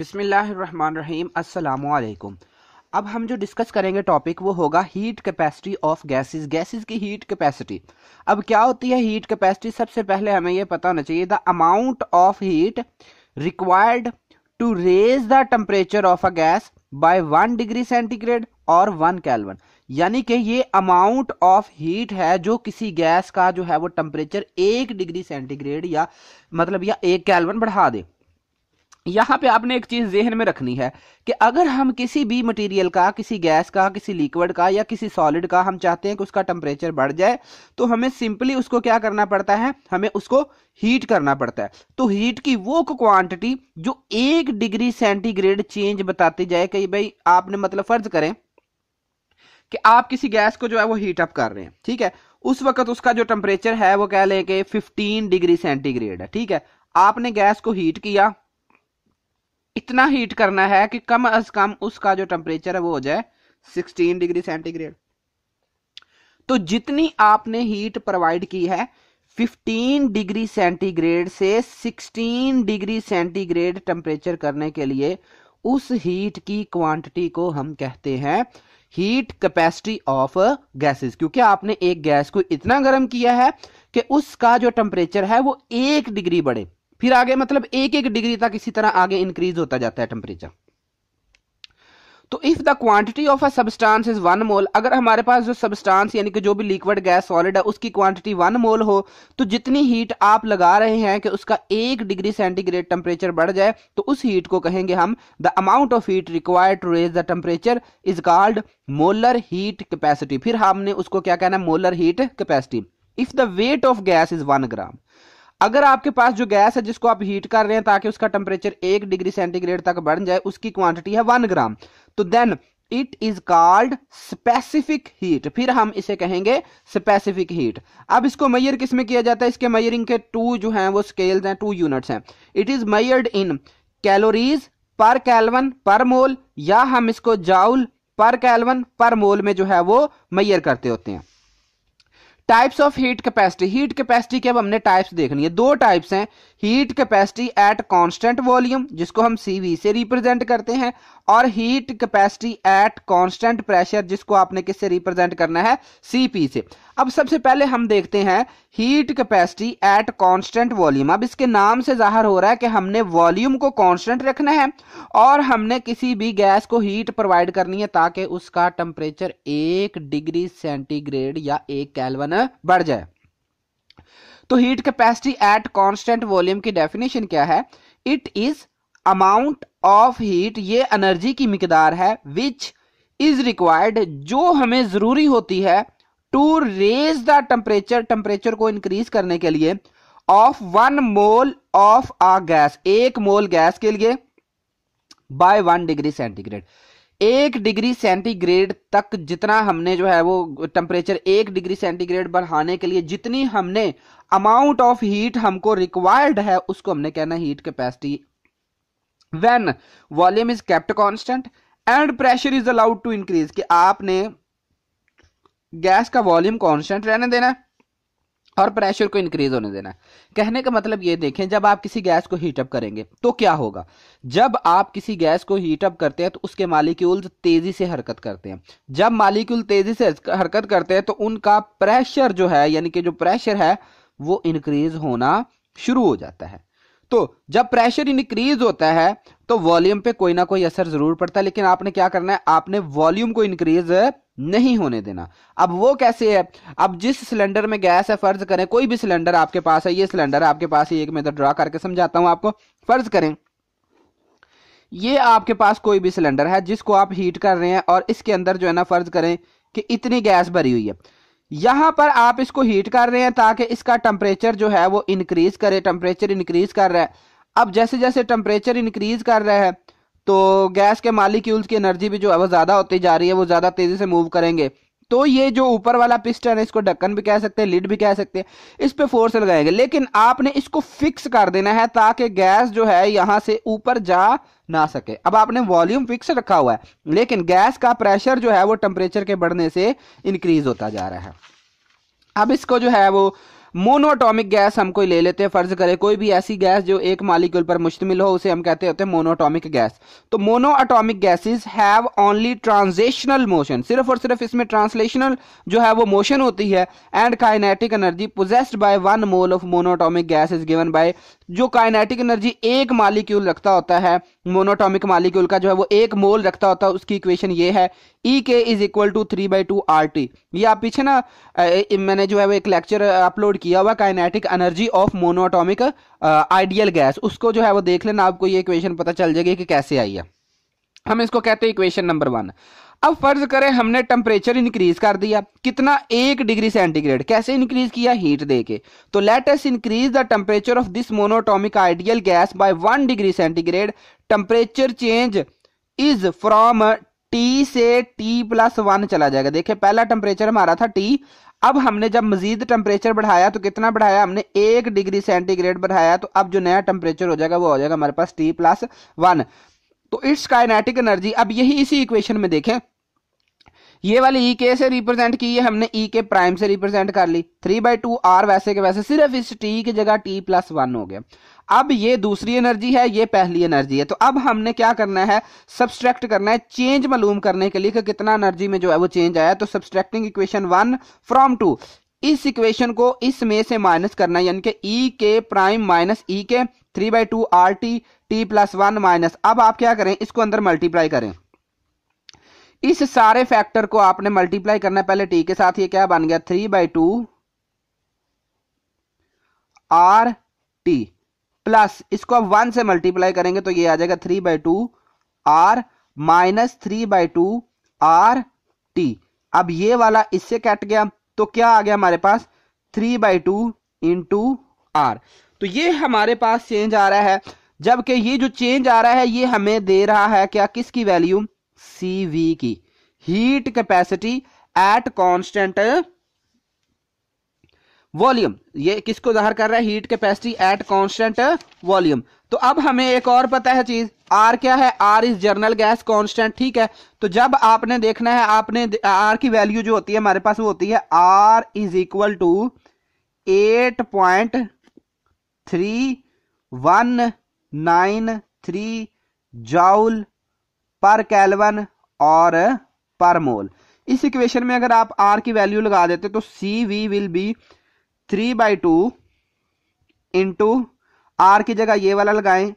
बिसमीम् अल्लाम अब हम जो डिस्कस करेंगे टॉपिक वो होगा heat capacity of gases gases की हीट कैपेसिटी अब क्या होती है हीट कैपेसिटी सबसे पहले हमें ये पता होना चाहिए the amount of heat required to raise the temperature of a gas by one degree centigrade और वन कैलवन यानी कि ये अमाउंट ऑफ हीट है जो किसी गैस का जो है वो टेम्परेचर एक डिग्री सेंटीग्रेड या मतलब या एक कैलवन बढ़ा दे यहाँ पे आपने एक चीज जहन में रखनी है कि अगर हम किसी भी मटेरियल का किसी गैस का किसी लिक्विड का या किसी सॉलिड का हम चाहते हैं कि उसका टेम्परेचर बढ़ जाए तो हमें सिंपली उसको क्या करना पड़ता है हमें उसको हीट करना पड़ता है तो हीट की वो क्वांटिटी जो एक डिग्री सेंटीग्रेड चेंज बताती जाए कि भाई आपने मतलब फर्ज करें कि आप किसी गैस को जो है वो हीट अप कर रहे हैं ठीक है उस वक्त उसका जो टेम्परेचर है वो कह लें कि फिफ्टीन डिग्री सेंटीग्रेड है ठीक है आपने गैस को हीट किया इतना हीट करना है कि कम अज कम उसका जो टेम्परेचर है वो हो जाए 16 डिग्री सेंटीग्रेड तो जितनी आपने हीट प्रोवाइड की है 15 डिग्री सेंटीग्रेड से 16 डिग्री सेंटीग्रेड टेम्परेचर करने के लिए उस हीट की क्वांटिटी को हम कहते हैं हीट कैपेसिटी ऑफ गैसेस क्योंकि आपने एक गैस को इतना गर्म किया है कि उसका जो टेम्परेचर है वो एक डिग्री बढ़े फिर आगे मतलब एक एक डिग्री तक इसी तरह आगे इंक्रीज होता जाता है टेम्परेचर तो if the quantity of a substance is one mole अगर हमारे पास जो सब्सटेंस यानी कि जो भी लिक्विड गैस सॉलिड है उसकी क्वांटिटी वन मोल हो तो जितनी हीट आप लगा रहे हैं कि उसका एक डिग्री सेंटीग्रेड टेम्परेचर बढ़ जाए तो उस हीट को कहेंगे हम the amount of heat required to raise the temperature is called molar heat capacity फिर हमने उसको क्या कहना है molar heat capacity if the weight of gas is one gram अगर आपके पास जो गैस है जिसको आप हीट कर रहे हैं ताकि उसका टेम्परेचर एक डिग्री सेंटीग्रेड तक बढ़ जाए उसकी क्वांटिटी है वन ग्राम तो then it is called specific heat फिर हम इसे कहेंगे स्पेसिफिक हीट अब इसको मैयर किस में किया जाता है इसके मैयरिंग के टू जो हैं वो स्केल्स हैं टू यूनिट्स हैं it is measured in calories पर कैलवन पर मोल या हम इसको जाउल पर कैलवन पर मोल में जो है वो मैयर करते होते हैं types of heat capacity heat capacity की अब हमने टाइप्स देखनी है दो टाइप्स हैं heat capacity at constant volume जिसको हम सीवी से रिप्रेजेंट करते हैं और heat capacity at constant pressure जिसको आपने किससे रिप्रेजेंट करना है सीपी से अब सबसे पहले हम देखते हैं heat capacity at constant volume अब इसके नाम से जाहिर हो रहा है कि हमने वॉल्यूम को कांस्टेंट रखना है और हमने किसी भी गैस को हीट प्रोवाइड करनी है ताकि उसका टेम्परेचर एक डिग्री सेंटीग्रेड या एक कैलवन बढ़ जाए तो heat capacity at constant volume की डेफिनेशन क्या है it is amount of heat ये एनर्जी की मकदार है विच इज रिक्वायर्ड जो हमें जरूरी होती है to raise the temperature temperature को इंक्रीज करने के लिए of one mole of a gas एक मोल गैस के लिए बाय वन डिग्री सेंटीग्रेड एक डिग्री सेंटीग्रेड तक जितना हमने जो है वो टेम्परेचर एक डिग्री सेंटीग्रेड बढ़ाने के लिए जितनी हमने अमाउंट ऑफ हीट हमको रिक्वायर्ड है उसको हमने कहना heat capacity when volume is kept constant and pressure is allowed to increase कि आपने गैस का वॉल्यूम कॉन्स्टेंट रहने देना और प्रेशर को इंक्रीज होने देना कहने का मतलब ये देखें जब आप किसी गैस को हीटअप करेंगे तो क्या होगा जब आप किसी गैस को हीटअप करते हैं तो उसके मालिक्यूल तेजी से हरकत करते हैं जब मालिक्यूल तेजी से हरकत करते हैं तो उनका प्रेशर जो है यानी कि जो प्रेशर है वो इंक्रीज होना शुरू हो जाता है तो जब प्रेशर इंक्रीज होता है तो वॉल्यूम पे कोई ना कोई असर जरूर पड़ता है लेकिन आपने क्या करना है आपने वॉल्यूम को इंक्रीज नहीं होने देना अब वो कैसे है अब जिस सिलेंडर में गैस है फर्ज करें कोई भी सिलेंडर आपके पास है ये सिलेंडर आपके पास है एक मैं ड्रा करके समझाता हूं आपको फर्ज करें ये आपके पास कोई भी सिलेंडर है जिसको आप हीट कर रहे हैं और इसके अंदर जो है ना फर्ज करें कि इतनी गैस भरी हुई है यहाँ पर आप इसको हीट कर रहे हैं ताकि इसका टेम्परेचर जो है वो इंक्रीज करे टेम्परेचर इंक्रीज कर रहा है अब जैसे जैसे टेम्परेचर इंक्रीज कर रहा है तो गैस के मालिक्यूल्स की एनर्जी भी जो है वो ज़्यादा होती जा रही है वो ज़्यादा तेज़ी से मूव करेंगे तो ये जो ऊपर वाला पिस्टन है इसको ढक्कन भी कह सकते हैं लिड भी कह सकते हैं इस पर फोर्स लगाएंगे लेकिन आपने इसको फिक्स कर देना है ताकि गैस जो है यहाँ से ऊपर जा ना सके अब आपने वॉल्यूम फिक्स रखा हुआ है लेकिन गैस का प्रेशर जो है वो टेम्परेचर के बढ़ने से इंक्रीज होता जा रहा है अब इसको जो है वो मोनोटॉमिक गैस हम कोई ले लेते हैं फर्ज करें कोई भी ऐसी गैस जो एक मालिक्यूल पर मुश्तमिल हो उसे हम कहते होते हैं मोनोटॉमिक गैस तो monoatomic gases have only translational motion सिर्फ और सिर्फ इसमें ट्रांसलेशनल जो है वो मोशन होती है and kinetic energy possessed by one mole of monoatomic gas is given by जो काइनेटिक एनर्जी एक मालिक्यूल रखता होता है मोनोटॉमिक मालिक्यूल का जो है वो एक मोल रखता होता है उसकी इक्वेशन ये है E K is equal to three by two R T ये आप पीछे ना मैंने जो है वो एक लेक्चर अपलोड किया हुआ kinetic energy of monoatomic ideal gas उसको जो है वो देख लेना आपको ये इक्वेशन पता चल जाएगी कि कैसे आई है हम इसको कहते हैं इक्वेशन नंबर वन अब फर्ज करें हमने टेम्परेचर इंक्रीज कर दिया कितना एक डिग्री सेंटीग्रेड कैसे इंक्रीज किया हीट दे के तो let us increase the temperature of this monoatomic ideal gas by one degree centigrade temperature change is from T से टी प्लस वन चला जाएगा देखिए पहला टेम्परेचर हमारा था टी अब हमने जब मजीद टेम्परेचर बढ़ाया तो कितना बढ़ाया हमने एक डिग्री सेंटीग्रेड बढ़ाया तो अब जो नया टेम्परेचर हो जाएगा वो हो जाएगा हमारे पास टी प्लस वन तो इट्स काइनेटिक एनर्जी अब यही इसी इक्वेशन में देखें ये वाली ई e के से रिप्रेजेंट की है हमने ई के प्राइम से रिप्रेजेंट कर ली थ्री बाई टू आर वैसे के वैसे सिर्फ इस टी की जगह टी प्लस वन हो गया अब ये दूसरी एनर्जी है ये पहली एनर्जी है तो अब हमने क्या करना है सब्सट्रैक्ट करना है चेंज मालूम करने के लिए कि कितना एनर्जी में जो है वो चेंज आया तो subtracting equation one from two इस इक्वेशन को इसमें से माइनस करना है यानी कि ई के prime minus E K three by two R T T plus one minus अब आप क्या करें इसको अंदर मल्टीप्लाई करें इस सारे फैक्टर को आपने मल्टीप्लाई करना पहले टी के साथ ये क्या बन गया three by two R T plus इसको आप वन से मल्टीप्लाई करेंगे तो ये आ जाएगा three by two R minus three by two R T अब ये वाला इससे कट गया तो क्या आ गया हमारे पास three by two into R तो ये हमारे पास चेंज आ रहा है जबकि ये जो चेंज आ रहा है ये हमें दे रहा है क्या किसकी वैल्यू सी वी की heat capacity at constant volume ये किसको जाहिर कर रहा है heat capacity at constant volume तो अब हमें एक और पता है चीज आर क्या है R is general gas constant ठीक है तो जब आपने देखना है आपने आर की वैल्यू जो होती है हमारे पास वो होती है R is equal to eight point three one nine three joule per kelvin और पर मोल इस इक्वेशन में अगर आप आर की वैल्यू लगा देते तो C V will be three by two into R की जगह ये वाला लगाएं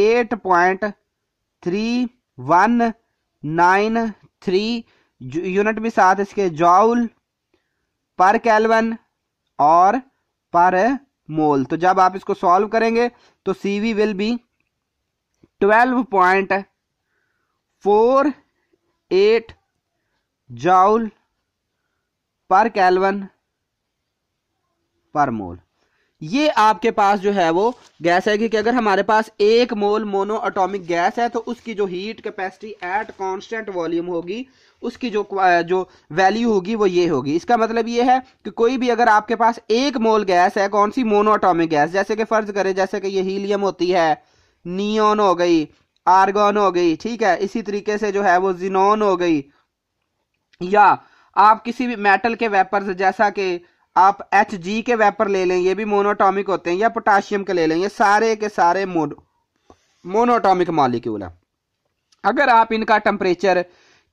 eight point three one nine three unit भी साथ इसके जॉल पर कैलवन और पर मोल तो जब आप इसको सॉल्व करेंगे तो C V will be twelve point four eight joule per kelvin पर मोल ये आपके पास जो है वो गैस है क्योंकि अगर हमारे पास एक मोल मोनो एटॉमिक गैस है तो उसकी जो heat capacity at constant volume होगी उसकी जो जो वैल्यू होगी वो ये होगी इसका मतलब ये है कि कोई भी अगर आपके पास एक मोल गैस है कौन सी मोनो एटॉमिक गैस जैसे कि फर्ज करें जैसे कि ये हीलियम होती है नियोन हो गई आर्गन हो गई ठीक है इसी तरीके से जो है वो जिनोन हो गई या आप किसी भी मेटल के वेपर जैसा कि आप एच जी के वेपर ले लें ये भी मोनोटॉमिक होते हैं या पोटाशियम के ले लें ये सारे के सारे मोनो मोनोटॉमिक मॉलिक्यूल है अगर आप इनका टेम्परेचर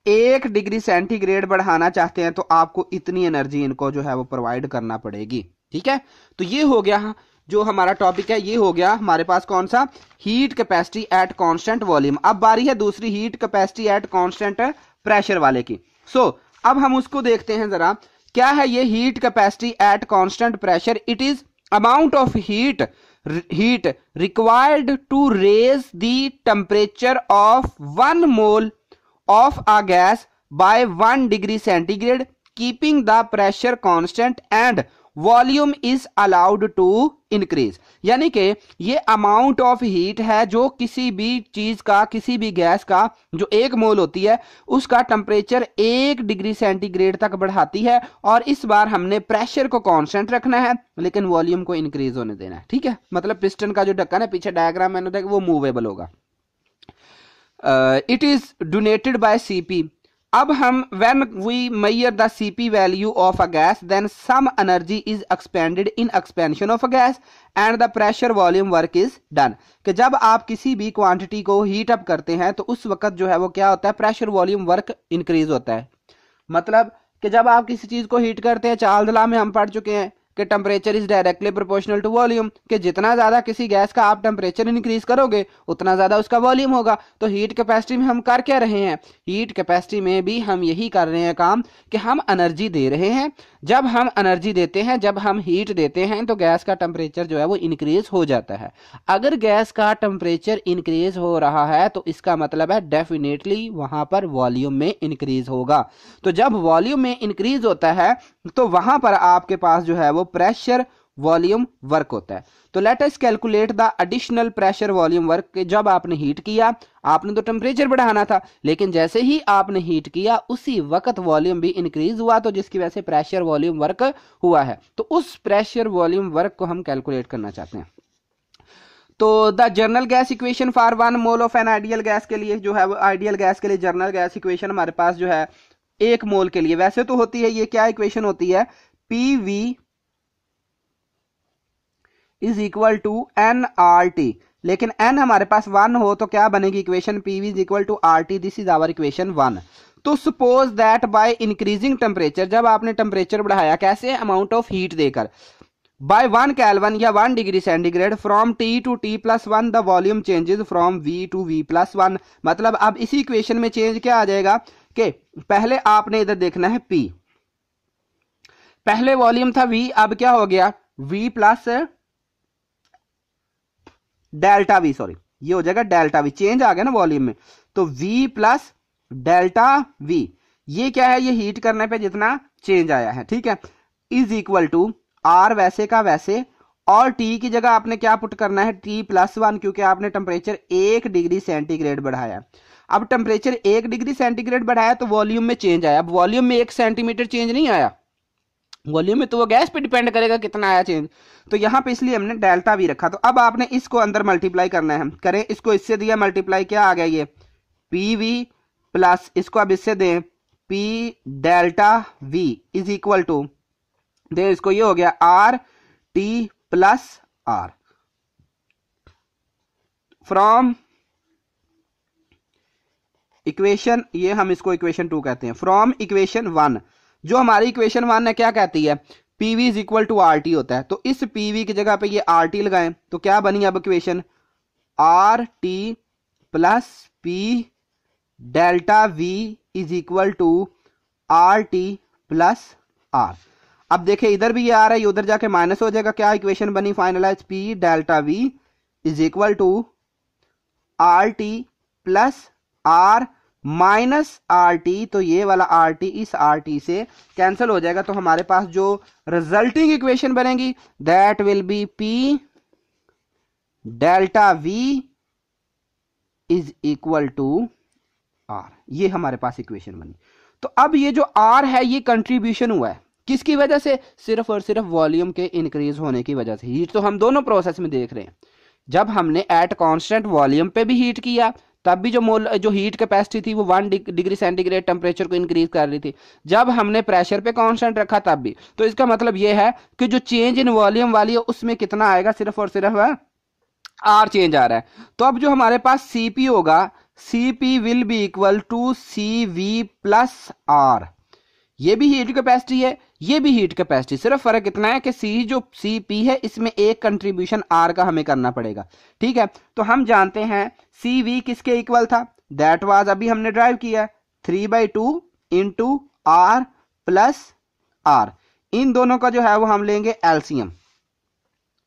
एक डिग्री सेंटीग्रेड बढ़ाना चाहते हैं तो आपको इतनी एनर्जी इनको जो है वो प्रोवाइड करना पड़ेगी ठीक है तो ये हो गया जो हमारा टॉपिक है ये हो गया हमारे पास कौन सा heat capacity at constant volume अब बारी है दूसरी heat capacity at constant pressure वाले की सो so, अब हम उसको देखते हैं जरा क्या है ये heat capacity at constant pressure it is amount of heat heat required to raise the temperature of one mole of a gas by one degree centigrade keeping the pressure constant and volume is allowed to increase यानी कि ये amount of heat है जो किसी भी चीज का किसी भी गैस का जो एक मोल होती है उसका टेम्परेचर एक डिग्री सेंटीग्रेड तक बढ़ाती है और इस बार हमने प्रेशर को कांस्टेंट रखना है लेकिन वॉल्यूम को इंक्रीज होने देना है ठीक है मतलब पिस्टन का जो ढक्कन है पीछे डायग्राम मैंने देखा वो मूवेबल होगा it is denoted by CP अब हम when we measure the P value of a gas then some energy is expended in expansion of a gas and the pressure volume work is done कि जब आप किसी भी quantity को heat up करते हैं तो उस वक्त जो है वो क्या होता है प्रेशर वॉल्यूम वर्क इंक्रीज होता है मतलब कि जब आप किसी चीज को हीट करते हैं चाल दला में हम पढ़ चुके हैं कि temperature is directly proportional to volume कि जितना ज़्यादा किसी गैस का आप टेम्परेचर इंक्रीज करोगे उतना ज़्यादा उसका वॉल्यूम होगा तो हीट कैपेसिटी में हम कर क्या रहे हैं हीट कैपेसिटी में भी हम यही कर रहे हैं काम कि हम एनर्जी दे रहे हैं जब हम एनर्जी देते हैं जब हम हीट देते हैं तो गैस का टेम्परेचर जो है वो इंक्रीज हो जाता है अगर गैस का टेम्परेचर इंक्रीज हो रहा है तो इसका मतलब है डेफिनेटली वहाँ पर वॉल्यूम में इंक्रीज होगा तो जब वॉल्यूम में इंक्रीज होता है तो वहाँ पर आपके पास जो है वो वो प्रेशर वॉल्यूम वर्क होता है तो let us calculate the additional pressure volume work जब आपने हीट किया आपने तो टेम्परेचर बढ़ाना था लेकिन जैसे ही आपने हीट किया उसी वक्त वॉल्यूम भी इंक्रीज हुआ तो जिसकी वजह से प्रेशर वॉल्यूम वर्क हुआ है तो उस प्रेशर वॉल्यूम वर्क को हम कैलकुलेट करना चाहते हैं तो the general gas equation for one mole of an ideal gas के लिए जो है वो आइडियल गैस के लिए जर्नल गैस इक्वेशन हमारे पास जो है एक मोल के लिए वैसे तो होती है ये क्या इक्वेशन होती है P V is equal to N R T लेकिन एन हमारे पास वन हो तो क्या बनेगी equation P V is equal to R T this is our equation one तो suppose that by increasing temperature जब आपने टेम्परेचर बढ़ाया कैसे अमाउंट ऑफ हीट देकर बाय वन कैलवन या one degree centigrade from T to T plus one the volume changes from V to V plus one मतलब अब इसी इक्वेशन में चेंज क्या आ जाएगा कि पहले आपने इधर देखना है पी पहले वॉल्यूम था वी अब क्या हो गया V plus delta V sorry ये हो जाएगा डेल्टा वी चेंज आ गया ना वॉल्यूम में तो वी प्लस डेल्टा वी ये क्या है ये हीट करने पे जितना चेंज आया है ठीक है इज इक्वल टू आर वैसे का वैसे और टी की जगह आपने क्या पुट करना है टी प्लस वन क्योंकि आपने टेम्परेचर एक डिग्री सेंटीग्रेड बढ़ाया अब टेम्परेचर एक डिग्री सेंटीग्रेड बढ़ाया तो वॉल्यूम में चेंज आया अब वॉल्यूम में एक सेंटीमीटर चेंज नहीं आया वॉल्यूम तो वो गैस पे डिपेंड करेगा कितना आया चेंज तो यहाँ पे इसलिए हमने डेल्टा भी रखा तो अब आपने इसको अंदर मल्टीप्लाई करना है करें इसको इससे दिया मल्टीप्लाई क्या आ गया ये पी वी प्लस इसको अब इससे दें P delta V is equal to दे इसको ये हो गया R T plus R from equation ये हम इसको इक्वेशन टू कहते हैं फ्रॉम इक्वेशन वन जो हमारी इक्वेशन वन है क्या कहती है PV is equal to R T होता है तो इस पीवी की जगह पे ये आर टी लगाए तो क्या बनी अब equation R T plus P delta V is equal to R T plus R अब देखे इधर भी ये आ रहा है उधर जाके माइनस हो जाएगा क्या इक्वेशन बनी finalize P delta V is equal to R T plus R minus R T तो ये वाला आर टी इस आर टी से कैंसिल हो जाएगा तो हमारे पास जो रिजल्टिंग इक्वेशन बनेगी that will be P delta V is equal to R ये हमारे पास इक्वेशन बनी तो अब ये जो आर है ये कंट्रीब्यूशन हुआ है किसकी वजह से सिर्फ और सिर्फ वॉल्यूम के इंक्रीज होने की वजह से हीट तो हम दोनों प्रोसेस में देख रहे हैं जब हमने एट कांस्टेंट वॉल्यूम पे भी हीट किया तब भी जो मोल जो हीट कैपेसिटी थी वो वन डिग्री सेंटीग्रेड टेम्परेचर को इंक्रीज कर रही थी जब हमने प्रेशर पे कांस्टेंट रखा तब भी तो इसका मतलब ये है कि जो चेंज इन वॉल्यूम वाली है उसमें कितना आएगा सिर्फ और सिर्फ आर चेंज आ रहा है तो अब जो हमारे पास सीपी होगा CP will be equal to C V plus R ये भी हीट कैपेसिटी है ये भी हीट कैपेसिटी सिर्फ फर्क इतना है कि सी जो सी पी है इसमें एक कंट्रीब्यूशन आर का हमें करना पड़ेगा ठीक है तो हम जानते हैं सी वी किसके इक्वल था दैट वाज अभी हमने ड्राइव किया three by two into R plus R इन दोनों का जो है वो हम लेंगे एल्सियम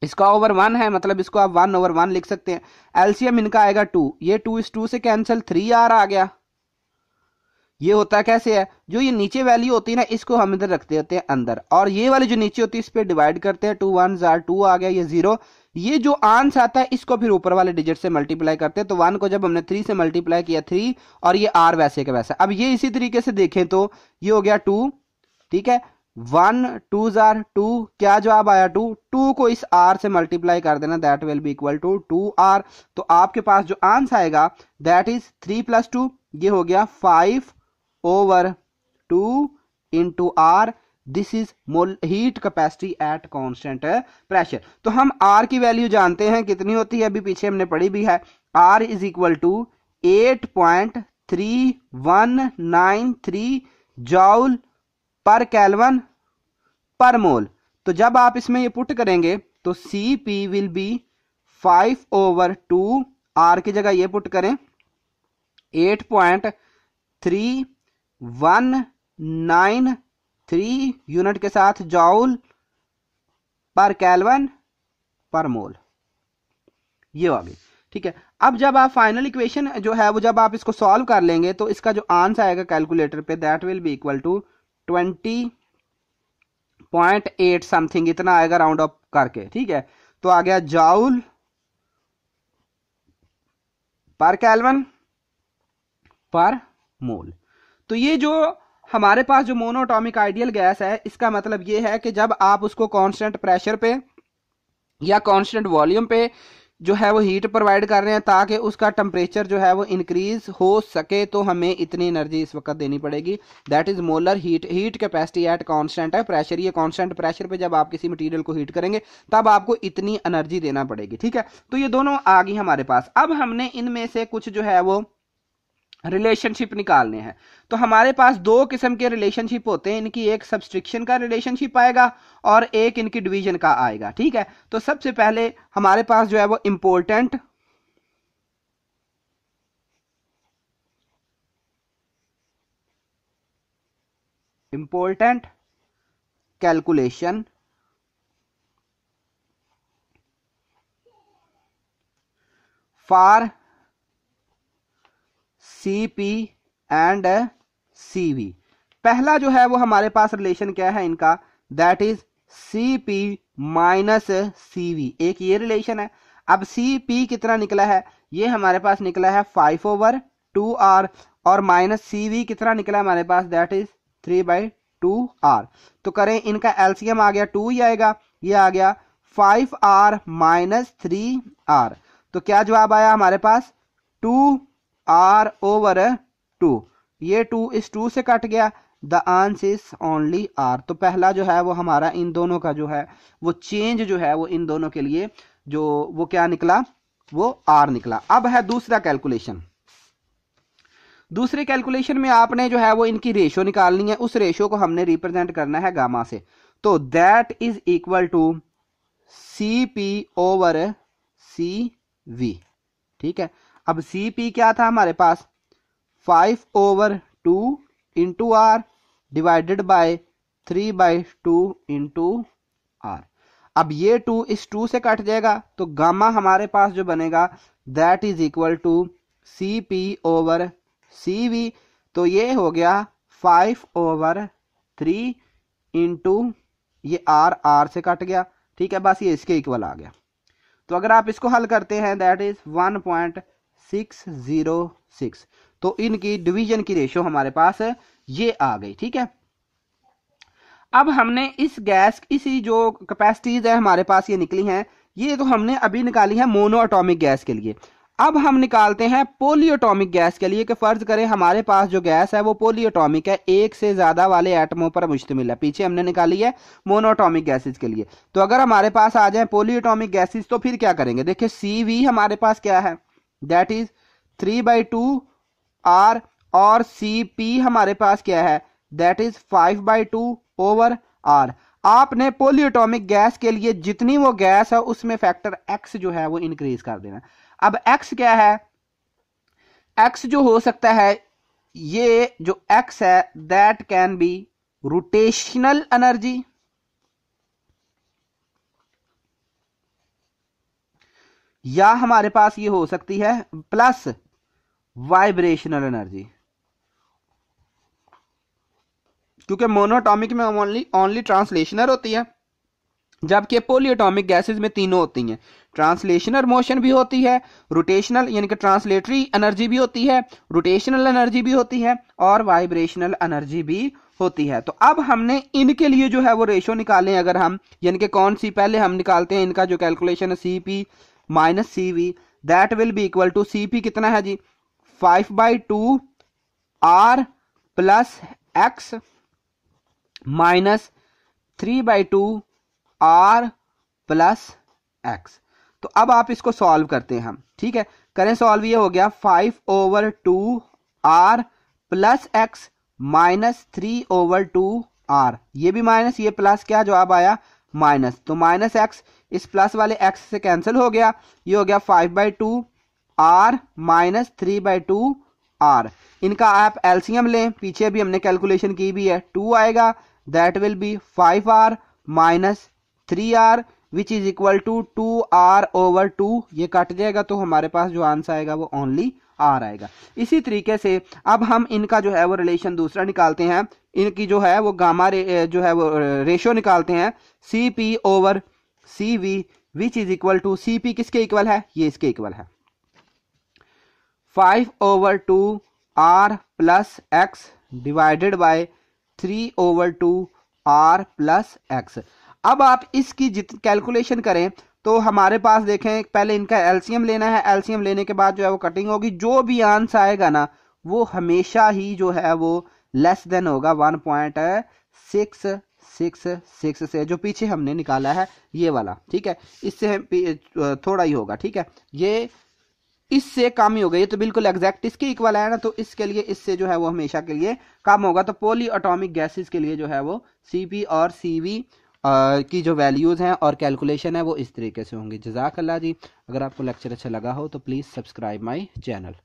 इसका ओवर वन है मतलब इसको आप वन ओवर वन लिख सकते हैं एल्सियम इनका आएगा टू ये टू इस टू से कैंसिल थ्री आर आ गया ये होता कैसे है जो ये नीचे वैल्यू होती है ना इसको हम इधर रखते होते हैं अंदर और ये वाली जो नीचे होती है इस पर डिवाइड करते हैं टू वन जार टू आ गया ये जीरो ये जो आंस आता है इसको फिर ऊपर वाले डिजिट से मल्टीप्लाई करते हैं तो वन को जब हमने थ्री से मल्टीप्लाई किया थ्री और ये आर वैसे का वैसा अब ये इसी तरीके से देखें तो ये हो गया टू ठीक है वन टू जार टू क्या जवाब आया टू टू को इस आर से मल्टीप्लाई कर देना that will be equal to two R तो आपके पास जो आंस आएगा that is three plus two ये हो गया five over two into R this is mole heat capacity at constant pressure तो हम आर की वैल्यू जानते हैं कितनी होती है अभी पीछे हमने पढ़ी भी है R is equal to eight point three one nine three joule per kelvin पर मोल तो जब आप इसमें ये पुट करेंगे तो C P will be five over two R की जगह ये पुट करें eight point three one nine three unit के साथ जाउल पर कैलवन पर मोल ये गई ठीक है अब जब आप फाइनल इक्वेशन जो है वो जब आप इसको सॉल्व कर लेंगे तो इसका जो आंसर आएगा कैलकुलेटर पे that will be equal to twenty point eight something इतना आएगा राउंड अप करके ठीक है तो आ गया जाउल पर कैलवन पर मोल तो ये जो हमारे पास जो मोनोटॉमिक आइडियल गैस है इसका मतलब ये है कि जब आप उसको कांस्टेंट प्रेशर पे या कांस्टेंट वॉल्यूम पे जो है वो हीट प्रोवाइड कर रहे हैं ताकि उसका टेम्परेचर जो है वो इंक्रीज हो सके तो हमें इतनी एनर्जी इस वक्त देनी पड़ेगी that is molar heat heat capacity at constant है प्रेशर ये कांस्टेंट प्रेशर पे जब आप किसी मटेरियल को हीट करेंगे तब आपको इतनी एनर्जी देना पड़ेगी ठीक है तो ये दोनों आ गई हमारे पास अब हमने इनमें से कुछ जो है वो रिलेशनशिप निकालने हैं तो हमारे पास दो किस्म के रिलेशनशिप होते हैं इनकी एक सब्सट्रिक्शन का रिलेशनशिप आएगा और एक इनकी डिवीजन का आएगा ठीक है तो सबसे पहले हमारे पास जो है वो important important calculation for C P and C V पहला जो है वो हमारे पास रिलेशन क्या है इनका that is C P minus C V एक ये रिलेशन है अब सी पी कितना निकला है ये हमारे पास निकला है फाइव ओवर टू आर और माइनस सी वी कितना निकला है हमारे पास that is three by two R तो करें इनका एलसीएम आ गया टू ही आएगा ये आ गया five R minus three R तो क्या जवाब आया हमारे पास टू आर ओवर टू ये टू इस टू से कट गया the ans is only R तो पहला जो है वो हमारा इन दोनों का जो है वो चेंज जो है वो इन दोनों के लिए जो वो क्या निकला वो आर निकला अब है दूसरा कैलकुलेशन दूसरे कैलकुलेशन में आपने जो है वो इनकी रेशो निकालनी है उस रेशो को हमने रिप्रेजेंट करना है गामा से तो that is equal to C P over C V ठीक है अब सी पी क्या था हमारे पास five over two into R divided by three by two into R अब ये टू इस टू से कट जाएगा तो गामा हमारे पास जो बनेगा that is equal to C P over C V तो ये हो गया फाइव ओवर थ्री इंटू ये आर आर से कट गया ठीक है बस ये इसके इक्वल आ गया तो अगर आप इसको हल करते हैं that is one point six zero six तो इनकी डिवीजन की रेशियो हमारे पास ये आ गई ठीक है अब हमने इस गैस इसी जो कैपेसिटीज है हमारे पास ये निकली हैं ये तो हमने अभी निकाली है अटोमिक गैस के लिए अब हम निकालते हैं पोलियोटॉमिक गैस के लिए कि फर्ज करें हमारे पास जो गैस है वो पोलियोटॉमिक है एक से ज्यादा वाले एटमों पर मुश्तमिल है पीछे हमने निकाली है मोनोटोमिक गैसेस के लिए तो अगर हमारे पास आ जाए पोलियोटॉमिक गैसेस तो फिर क्या करेंगे देखिए सी हमारे पास क्या है that is three by two R और सी पी हमारे पास क्या है that is five by two over R आपने पोलियोटोमिक गैस के लिए जितनी वो गैस है उसमें फैक्टर एक्स जो है वो इंक्रीज कर देना अब एक्स क्या है एक्स जो हो सकता है ये जो एक्स है that can be rotational energy या हमारे पास ये हो सकती है प्लस वाइब्रेशनल एनर्जी क्योंकि मोनोटॉमिक में ओनली ओनली ट्रांसलेशनर होती है जबकि पोलियोटॉमिक गैसेस में तीनों होती हैं ट्रांसलेशनल मोशन भी होती है रोटेशनल यानी कि ट्रांसलेटरी एनर्जी भी होती है रोटेशनल एनर्जी भी होती है और वाइब्रेशनल एनर्जी भी होती है तो अब हमने इनके लिए जो है वो रेशो निकाले अगर हम यानी कि कौन सी पहले हम निकालते हैं इनका जो कैलकुलेशन है C P minus C V that will be equal to C P कितना है जी five by two R plus X minus three by two R plus X तो अब आप इसको सॉल्व करते हैं हम ठीक है करें सॉल्व ये हो गया five over two R plus X minus three over two R ये भी माइनस ये प्लस क्या जवाब आया माइनस तो माइनस एक्स इस प्लस वाले एक्स से कैंसिल हो गया ये हो गया five by two R minus three by two R इनका आप एल्सियम लें पीछे भी हमने कैलकुलेशन की भी है टू आएगा that will be five R minus three R which is equal to two R over two ये कट जाएगा तो हमारे पास जो आंसर आएगा वो ओनली आर आएगा इसी तरीके से अब हम इनका जो है वो रिलेशन दूसरा निकालते हैं इनकी जो है वो गामा रे जो है वो रेशो निकालते हैं C P over C V which is equal to C P किसके इक्वल है ये इसके इक्वल है five over two R plus X divided by three over two R plus X अब आप इसकी जित कैलकुलेशन करें तो हमारे पास देखें पहले इनका एल्सियम लेना है एल्सियम लेने के बाद जो है वो कटिंग होगी जो भी आंसर आएगा ना वो हमेशा ही जो है वो लेस देन होगा one point six six six से जो पीछे हमने निकाला है ये वाला ठीक है इससे थोड़ा ही होगा ठीक है ये इससे कम ही होगा ये तो बिल्कुल एग्जैक्ट इसके इक्वल है ना तो इसके लिए इससे जो है वो हमेशा के लिए कम होगा तो पोली ऑटोमिक गैसेज के लिए जो है वो सी और सी की जो वैल्यूज़ हैं और कैलकुलेशन है वो इस तरीके से होंगी जजाकल्ला जी अगर आपको लेक्चर अच्छा लगा हो तो प्लीज़ सब्सक्राइब माई चैनल